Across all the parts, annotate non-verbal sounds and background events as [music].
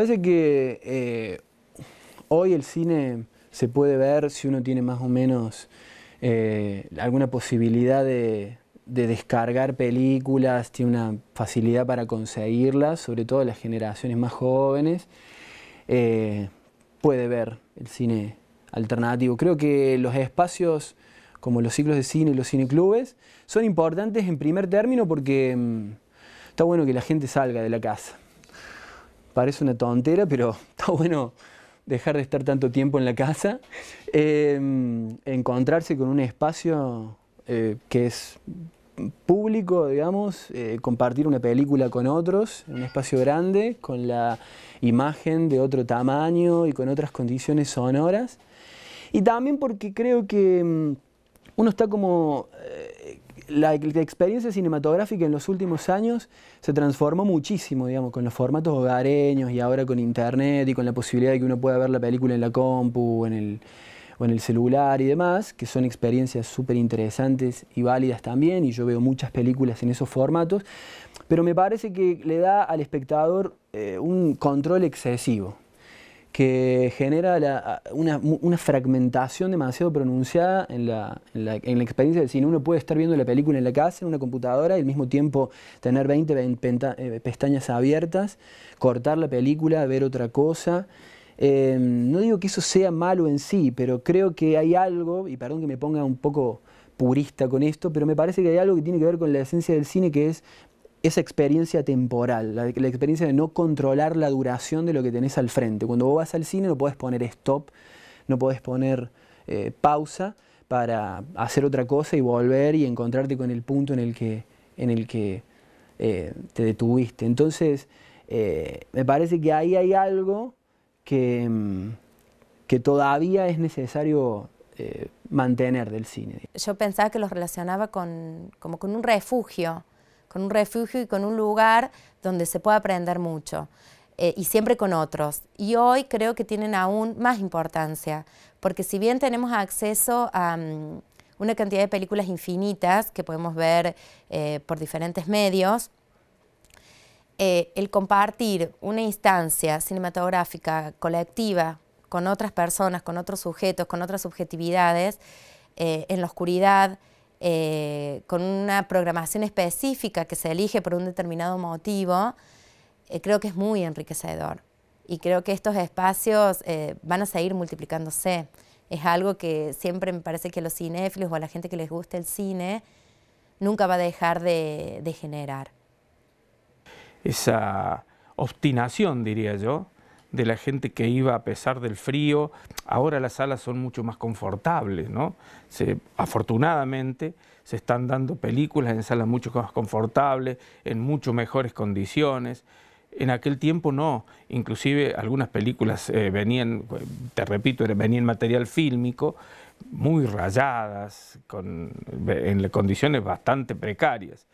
parece que eh, hoy el cine se puede ver si uno tiene más o menos eh, alguna posibilidad de, descargar películas, tiene una facilidad para conseguirlas, sobre todo las generaciones más jóvenes, eh, puede ver el cine alternativo. Creo que los espacios como los ciclos de cine y los cineclubes son importantes en primer término porque mm, está bueno que la gente salga de la casa parece una tontera, pero [laughs] está bueno dejar de estar tanto tiempo en la casa, em, encontrarse con un espacio eh, que es público, digamos, eh, compartir una película con otros, un espacio grande, con la imagen de otro tamaño y con otras condiciones sonoras. Y también porque creo que mm, uno está como eh, la, experiencia cinematográfica en los últimos años se transformó muchísimo, digamos, con los formatos hogareños y ahora con internet y con la posibilidad de que uno pueda ver la película en la compu o en el, celular y demás, que son experiencias súper interesantes y válidas también, y yo veo muchas películas en esos formatos, pero me parece que le da al espectador eh, un control excesivo que genera una, fragmentación demasiado pronunciada en la, en, la, experiencia del cine. Uno puede estar viendo la película en la casa, en una computadora, y al mismo tiempo tener 20, eh, pestañas abiertas, cortar la película, ver otra cosa. Em, no digo que eso sea malo en sí, pero creo que hay algo, y perdón que me ponga un poco purista con esto, pero me parece que hay algo que tiene que ver con la esencia del cine, que es esa experiencia temporal, la, experiencia de no controlar la duración de lo que tenés al frente. Cuando vos vas al cine no podés poner stop, no podés poner eh, pausa para hacer otra cosa y volver y encontrarte con el punto en el que, en el que eh, te detuviste. Entonces, eh, me parece que ahí hay algo que, mm, que todavía es necesario mantener del cine. Yo pensaba que los relacionaba con, como con un refugio, con un refugio y con un lugar donde se pueda aprender mucho. Eh, y siempre con otros. Y hoy creo que tienen aún más importancia, porque si bien tenemos acceso a mm, una cantidad de películas infinitas que podemos ver eh, por diferentes medios, eh, el compartir una instancia cinematográfica colectiva con otras personas, con otros sujetos, con otras subjetividades, en la oscuridad, eh, con una programación específica que se elige por un determinado motivo, eh, creo que es muy enriquecedor. Y creo que estos espacios eh, van a seguir multiplicándose. Es algo que siempre me parece que a los cinéfilos o a la gente que les gusta el cine nunca va a dejar de generar. Esa obstinación, diría yo, de la gente que iba a pesar del frío. Ahora las salas son mucho más confortables, ¿no? afortunadamente se están dando películas en salas mucho más confortables, en mucho mejores condiciones. En aquel tiempo no, inclusive algunas películas eh, venían, te repito, venían material fílmico, muy rayadas, en condiciones bastante precarias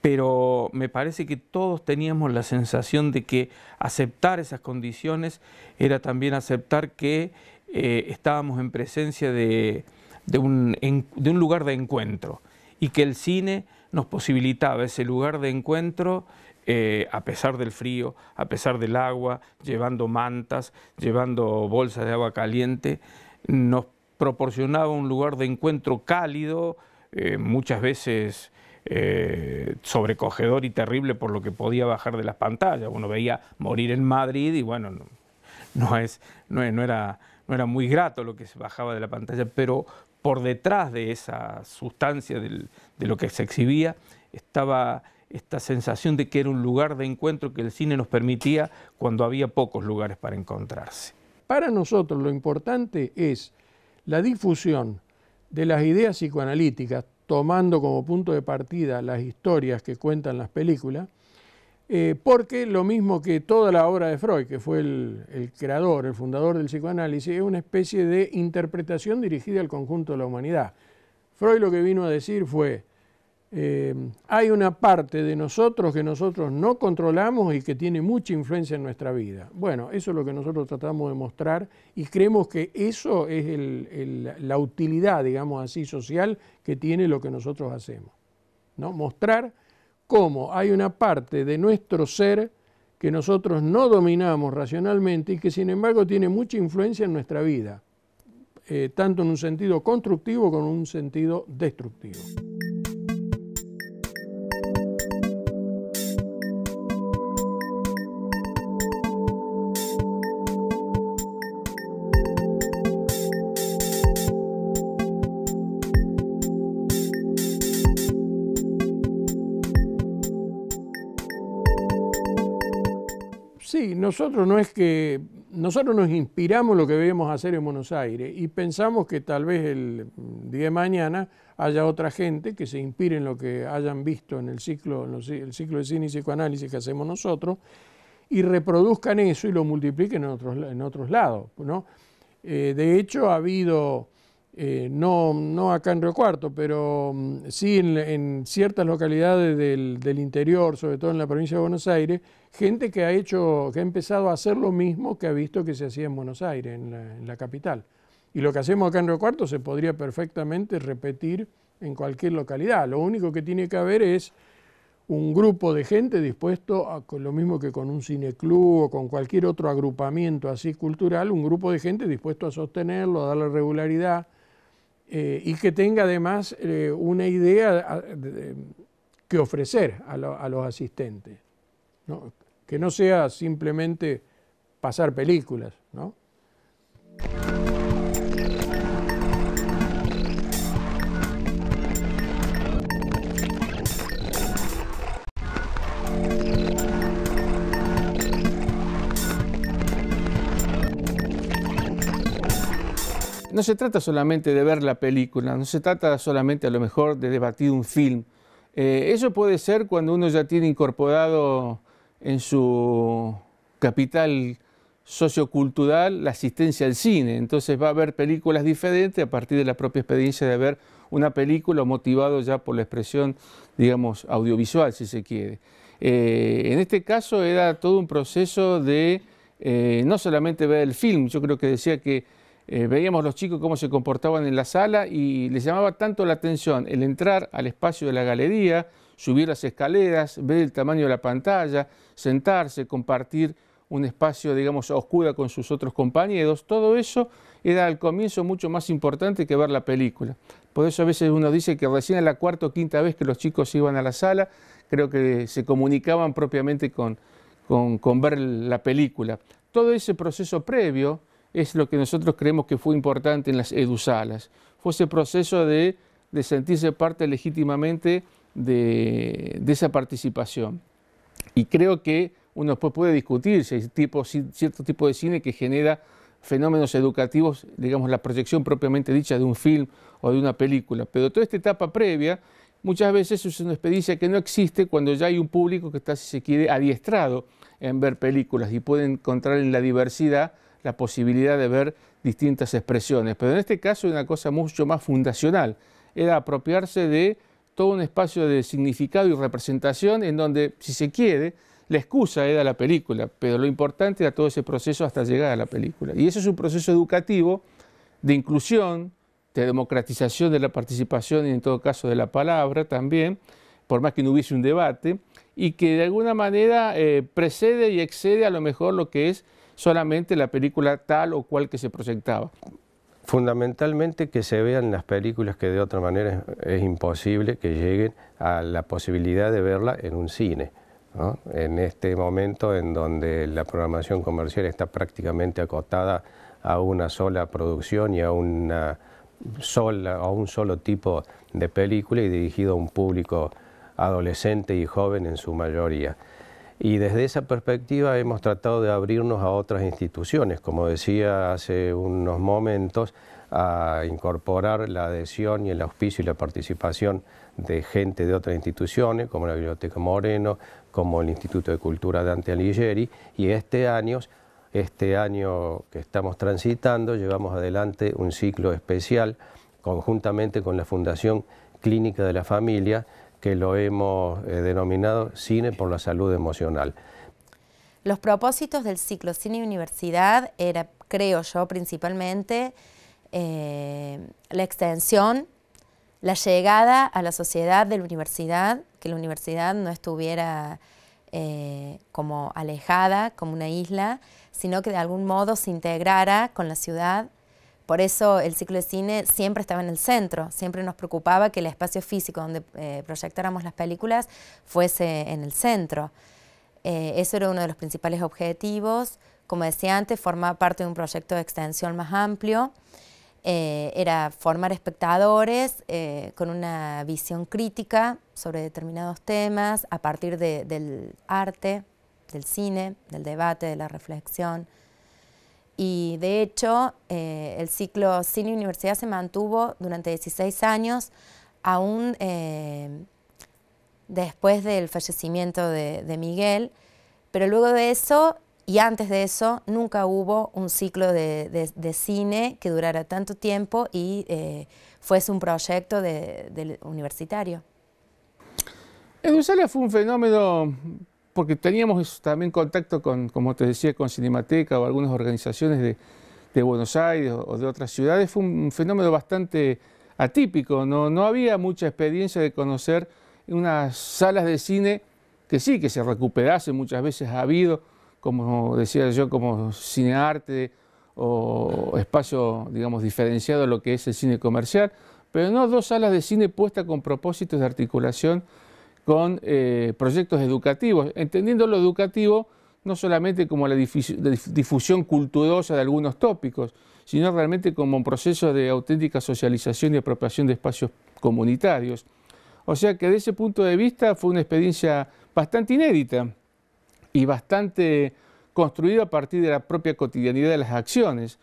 pero me parece que todos teníamos la sensación de que aceptar esas condiciones era también aceptar que eh, estábamos en presencia de, un, lugar de encuentro y que el cine nos posibilitaba ese lugar de encuentro eh, a pesar del frío, a pesar del agua, llevando mantas, llevando bolsas de agua caliente, nos proporcionaba un lugar de encuentro cálido, eh, muchas veces eh, sobrecogedor y terrible por lo que podía bajar de las pantallas. Uno veía morir en Madrid y bueno, no, es, no, no, era, no era muy grato lo que se bajaba de la pantalla, pero por detrás de esa sustancia de lo que se exhibía estaba esta sensación de que era un lugar de encuentro que el cine nos permitía cuando había pocos lugares para encontrarse. Para nosotros lo importante es la difusión de las ideas psicoanalíticas, tomando como punto de partida las historias que cuentan las películas, eh, porque lo mismo que toda la obra de Freud, que fue el, el, creador, el fundador del psicoanálisis, es una especie de interpretación dirigida al conjunto de la humanidad. Freud lo que vino a decir fue, eh, hay una parte de nosotros que nosotros no controlamos y que tiene mucha influencia en nuestra vida. Bueno, eso es lo que nosotros tratamos de mostrar y creemos que eso es la utilidad, digamos así, social que tiene lo que nosotros hacemos. Mostrar cómo hay una parte de nuestro ser que nosotros no dominamos racionalmente y que sin embargo tiene mucha influencia en nuestra vida, eh, tanto en un sentido constructivo como en un sentido destructivo. nosotros no es que nosotros nos inspiramos lo que debemos hacer en Buenos Aires y pensamos que tal vez el día de mañana haya otra gente que se inspire en lo que hayan visto en el ciclo, el ciclo de cine y psicoanálisis que hacemos nosotros y reproduzcan eso y lo multipliquen en otros, en otros lados. ¿no? Eh, de hecho, ha habido eh, no, no acá en Río Cuarto, pero mm, sí en, ciertas localidades del, interior, sobre todo en la provincia de Buenos Aires, gente que ha hecho, que ha empezado a hacer lo mismo que ha visto que se hacía en Buenos Aires, en la, capital. Y lo que hacemos acá en Río Cuarto se podría perfectamente repetir en cualquier localidad. Lo único que tiene que haber es un grupo de gente dispuesto a lo mismo que con un cineclub o con cualquier otro agrupamiento así cultural, un grupo de gente dispuesto a sostenerlo, a darle regularidad, eh, y que tenga además eh, una idea que ofrecer a, los asistentes, que no sea simplemente pasar películas. ¿no? no se trata solamente de ver la película, no se trata solamente a lo mejor de debatir un film. Eh, eso puede ser cuando uno ya tiene incorporado en su capital sociocultural la asistencia al cine. Entonces va a ver películas diferentes a partir de la propia experiencia de ver una película motivado ya por la expresión, digamos, audiovisual, si se quiere. Eh, en este caso era todo un proceso de eh, no solamente ver el film, yo creo que decía que eh, veíamos los chicos cómo se comportaban en la sala y les llamaba tanto la atención el entrar al espacio de la galería, subir las escaleras, ver el tamaño de la pantalla, sentarse, compartir un espacio, digamos, a oscura con sus otros compañeros. Todo eso era al comienzo mucho más importante que ver la película. Por eso a veces uno dice que recién en la cuarta o quinta vez que los chicos iban a la sala, creo que se comunicaban propiamente con ver la película. Todo ese proceso previo, es lo que nosotros creemos que fue importante en las edusalas. Fue ese proceso de, sentirse parte legítimamente de, esa participación. Y creo que uno puede discutir si hay cierto tipo de cine que genera fenómenos educativos, digamos la proyección propiamente dicha de un film o de una película. Pero toda esta etapa previa muchas veces es una experiencia que no existe cuando ya hay un público que está, si se quiere, adiestrado en ver películas y puede encontrar en la diversidad la posibilidad de ver distintas expresiones. Pero en este caso una cosa mucho más fundacional, era apropiarse de todo un espacio de significado y representación en donde, si se quiere, la excusa era la película, pero lo importante era todo ese proceso hasta llegar a la película. Y eso es un proceso educativo de inclusión, de democratización de la participación y en todo caso de la palabra también, por más que no hubiese un debate, y que de alguna manera eh, precede y excede a lo mejor lo que es solamente la película tal o cual que se proyectaba. Fundamentalmente que se vean las películas que de otra manera es, imposible que lleguen a la posibilidad de verla en un cine. En este momento en donde la programación comercial está prácticamente acotada a una sola producción y a, una sola, a un solo tipo de película y dirigido a un público adolescente y joven en su mayoría. Y desde esa perspectiva hemos tratado de abrirnos a otras instituciones, como decía hace unos momentos, a incorporar la adhesión y el auspicio y la participación de gente de otras instituciones, como la Biblioteca Moreno, como el Instituto de Cultura Dante Alighieri, y este año, este año que estamos transitando, llevamos adelante un ciclo especial conjuntamente con la Fundación Clínica de la Familia, que lo hemos eh, denominado Cine por la Salud Emocional. Los propósitos del ciclo Cine Universidad era, creo yo, principalmente eh, la extensión, la llegada a la sociedad de la universidad, que la universidad no estuviera eh, como alejada, como una isla, sino que de algún modo se integrara con la ciudad por eso el ciclo de cine siempre estaba en el centro, siempre nos preocupaba que el espacio físico donde eh, proyectáramos las películas fuese en el centro. Eh, eso era uno de los principales objetivos. Como decía antes, formaba parte de un proyecto de extensión más amplio. Eh, era formar espectadores con una visión crítica sobre determinados temas a partir del arte, del cine, del debate, de la reflexión y de hecho eh, el ciclo cine universidad se mantuvo durante 16 años, aún eh, después del fallecimiento de, Miguel, pero luego de eso y antes de eso nunca hubo un ciclo de, cine que durara tanto tiempo y eh, fuese un proyecto del universitario. Eusala fue un fenómeno porque teníamos también contacto con, como te decía, con Cinemateca o algunas organizaciones de, Buenos Aires o de otras ciudades, fue un fenómeno bastante atípico. No, había mucha experiencia de conocer unas salas de cine que sí, que se recuperase muchas veces ha habido, como decía yo, como cinearte o espacio, digamos, diferenciado a lo que es el cine comercial, pero no dos salas de cine puestas con propósitos de articulación con eh, proyectos educativos, entendiendo lo educativo no solamente como la difusión culturosa de algunos tópicos, sino realmente como un proceso de auténtica socialización y apropiación de espacios comunitarios. O sea que de ese punto de vista fue una experiencia bastante inédita y bastante construida a partir de la propia cotidianidad de las acciones.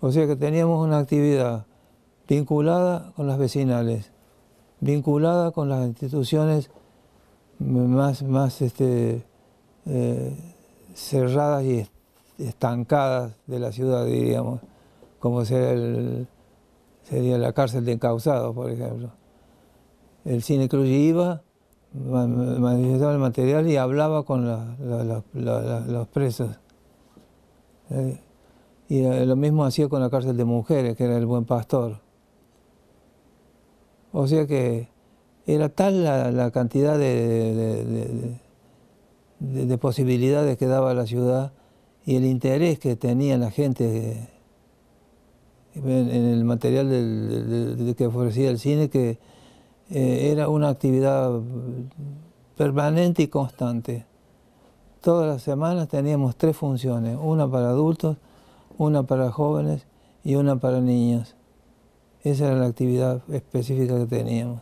O sea que teníamos una actividad vinculada con las vecinales, vinculada con las instituciones más, más este, eh, cerradas y estancadas de la ciudad, diríamos, como sería, el, sería la cárcel de encausados, por ejemplo. El cine Cruz iba, manifestaba el material y hablaba con los presos. Eh, y eh, lo mismo hacía con la cárcel de mujeres, que era el buen pastor. O sea que era tal la, cantidad de, posibilidades que daba la ciudad y el interés que tenía la gente en, el material que ofrecía el cine, que eh, era una actividad permanente y constante. Todas las semanas teníamos tres funciones, una para adultos, una para jóvenes y una para niños. Esa era la actividad específica que teníamos.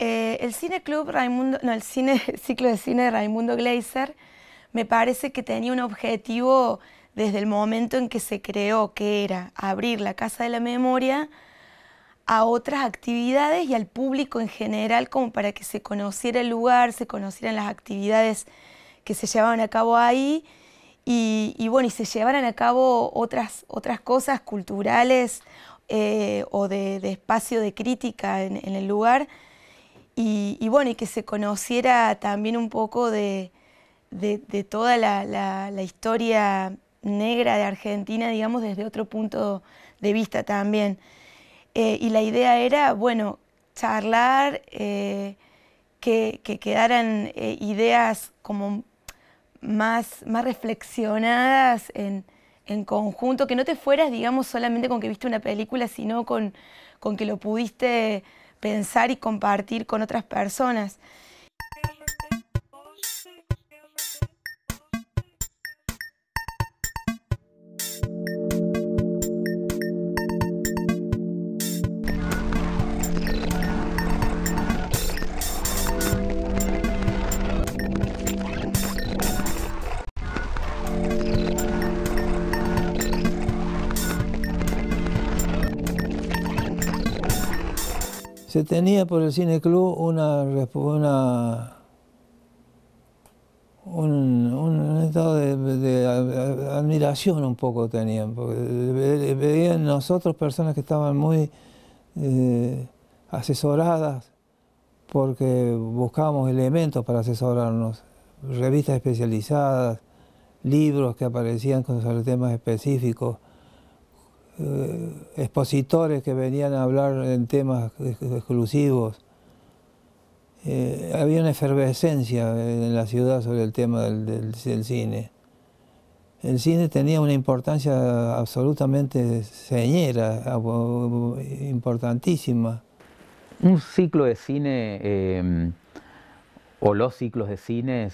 Eh, el Cine Club no, [laughs] el ciclo de cine de Raimundo Gleiser me parece que tenía un objetivo desde el momento en que se creó, que era abrir la Casa de la Memoria a otras actividades y al público en general, como para que se conociera el lugar, se conocieran las actividades que se llevaban a cabo ahí y, bueno, y se llevaran a cabo otras, cosas culturales eh, o de, espacio de crítica en el lugar y, bueno, y que se conociera también un poco de, toda la, historia negra de Argentina, digamos, desde otro punto de vista también. Eh, y la idea era, bueno, charlar, eh, que, quedaran eh, ideas como más, más reflexionadas en, conjunto, que no te fueras, digamos, solamente con que viste una película, sino con que lo pudiste pensar y compartir con otras personas. se tenía por el Cine Club una, un, estado de, admiración un poco tenían, porque veían nosotros personas que estaban muy eh, asesoradas, porque buscábamos elementos para asesorarnos, revistas especializadas, libros que aparecían con sobre temas específicos, eh, expositores que venían a hablar en temas exclusivos. Eh, había una efervescencia en la ciudad sobre el tema del, cine. El cine tenía una importancia absolutamente señera, importantísima. Un ciclo de cine, em, o los ciclos de cine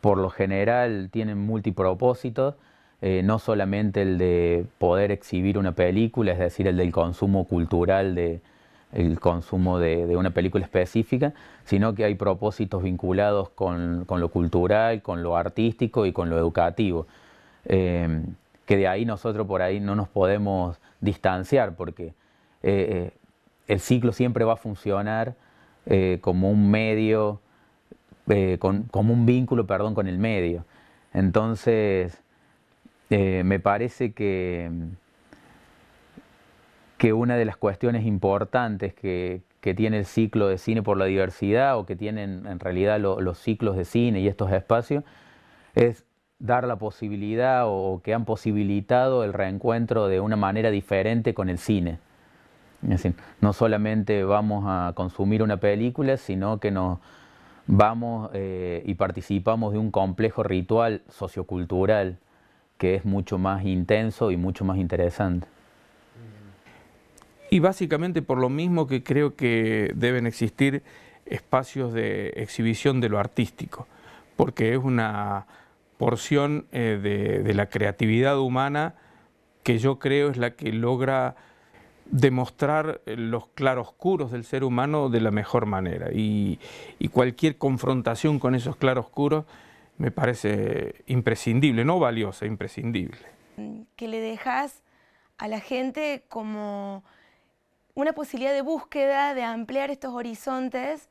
por lo general tienen multipropósitos eh, no solamente el de poder exhibir una película, es decir, el del consumo cultural, de, el consumo de, una película específica, sino que hay propósitos vinculados con, lo cultural, con lo artístico y con lo educativo. Em, que de ahí nosotros por ahí no nos podemos distanciar porque eh, eh, el ciclo siempre va a funcionar como un medio, como un vínculo, perdón, con el medio. Entonces, eh, me parece que, que una de las cuestiones importantes que, tiene el ciclo de cine por la diversidad o que tienen en realidad los ciclos de cine y estos espacios es dar la posibilidad o que han posibilitado el reencuentro de una manera diferente con el cine. Es decir, no solamente vamos a consumir una película, sino que nos vamos eh, y participamos de un complejo ritual sociocultural que es mucho más intenso y mucho más interesante. Y básicamente por lo mismo que creo que deben existir espacios de exhibición de lo artístico, porque es una porción eh, de, la creatividad humana que yo creo es la que logra demostrar los claroscuros del ser humano de la mejor manera. Y, y cualquier confrontación con esos claroscuros me parece imprescindible, no valiosa, imprescindible. Que le dejas a la gente como una posibilidad de búsqueda, de ampliar estos horizontes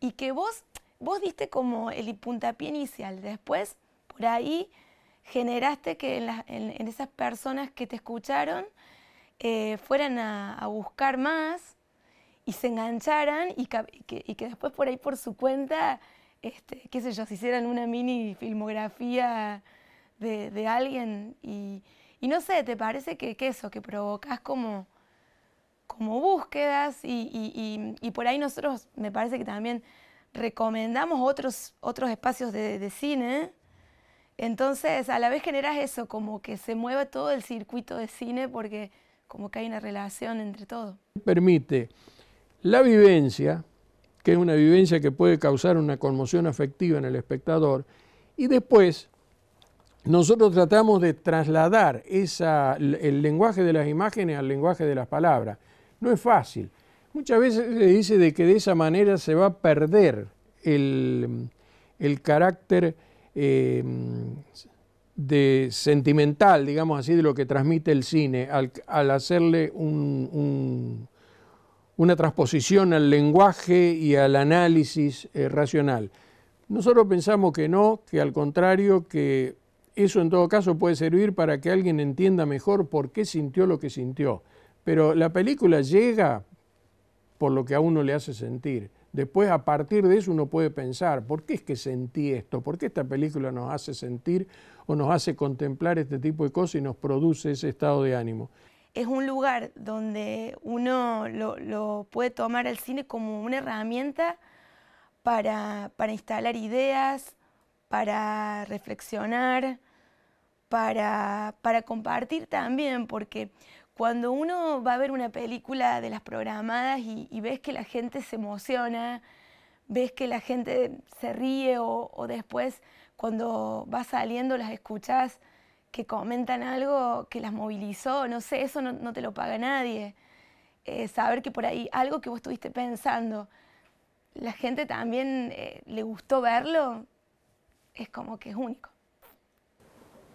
y que vos, vos diste como el puntapié inicial, después por ahí generaste que en, esas personas que te escucharon eh, fueran a, buscar más y se engancharan y que después por ahí por su cuenta este, qué sé yo, si hicieran una mini filmografía de, alguien y, no sé, ¿te parece que, eso, que provocas como, como búsquedas y, por ahí nosotros me parece que también recomendamos otros, otros espacios de, de cine? Entonces, a la vez generas eso, como que se mueva todo el circuito de cine porque como que hay una relación entre todo. Permite la vivencia, que es una vivencia que puede causar una conmoción afectiva en el espectador. Y después, nosotros tratamos de trasladar el lenguaje de las imágenes al lenguaje de las palabras. No es fácil. Muchas veces se dice de que de esa manera se va a perder el, el carácter em, de sentimental, digamos así, de lo que transmite el cine al, hacerle un, una transposición al lenguaje y al análisis eh, racional. Nosotros pensamos que no, que al contrario, que eso en todo caso puede servir para que alguien entienda mejor por qué sintió lo que sintió. Pero la película llega por lo que a uno le hace sentir. Después, a partir de eso, uno puede pensar, ¿por qué es que sentí esto? ¿Por qué esta película nos hace sentir o nos hace contemplar este tipo de cosas y nos produce ese estado de ánimo? es un lugar donde uno lo, puede tomar al cine como una herramienta para, instalar ideas, para reflexionar, para, compartir también, porque cuando uno va a ver una película de las programadas y, ves que la gente se emociona, ves que la gente se ríe o, o después cuando va saliendo las escuchas que comentan algo que las movilizó, no sé, eso no, te lo paga nadie. Eh, saber que por ahí algo que vos estuviste pensando, la gente también eh, le gustó verlo, es como que es único.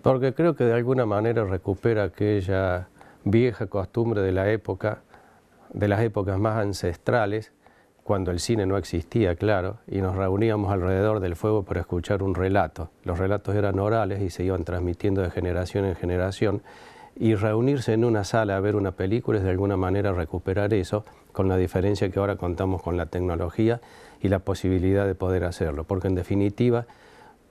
Porque creo que de alguna manera recupera aquella vieja costumbre de la época, de las épocas más ancestrales, cuando el cine no existía, claro, y nos reuníamos alrededor del fuego para escuchar un relato. Los relatos eran orales y se iban transmitiendo de generación en generación, y reunirse en una sala a ver una película es de alguna manera recuperar eso, con la diferencia que ahora contamos con la tecnología y la posibilidad de poder hacerlo, porque en definitiva,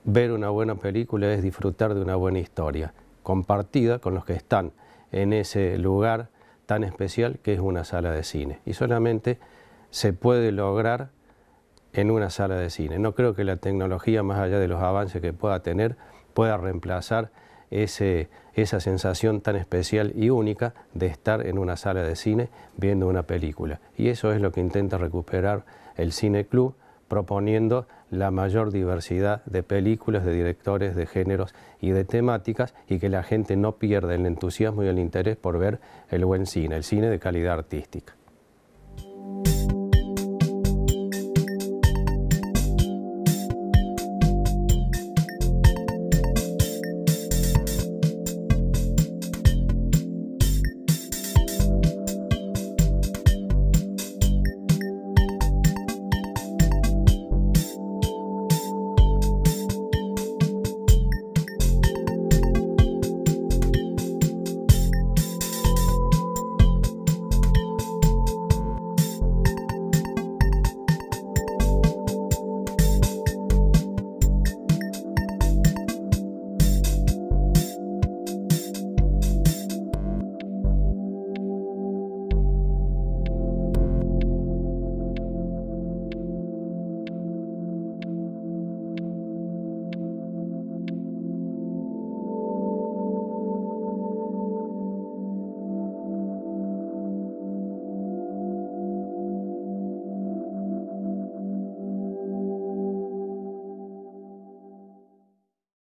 ver una buena película es disfrutar de una buena historia, compartida con los que están en ese lugar tan especial que es una sala de cine. Y solamente se puede lograr en una sala de cine. No creo que la tecnología, más allá de los avances que pueda tener, pueda reemplazar esa sensación tan especial y única de estar en una sala de cine viendo una película. Y eso es lo que intenta recuperar el Cine Club, proponiendo la mayor diversidad de películas, de directores, de géneros y de temáticas y que la gente no pierda el entusiasmo y el interés por ver el buen cine, el cine de calidad artística.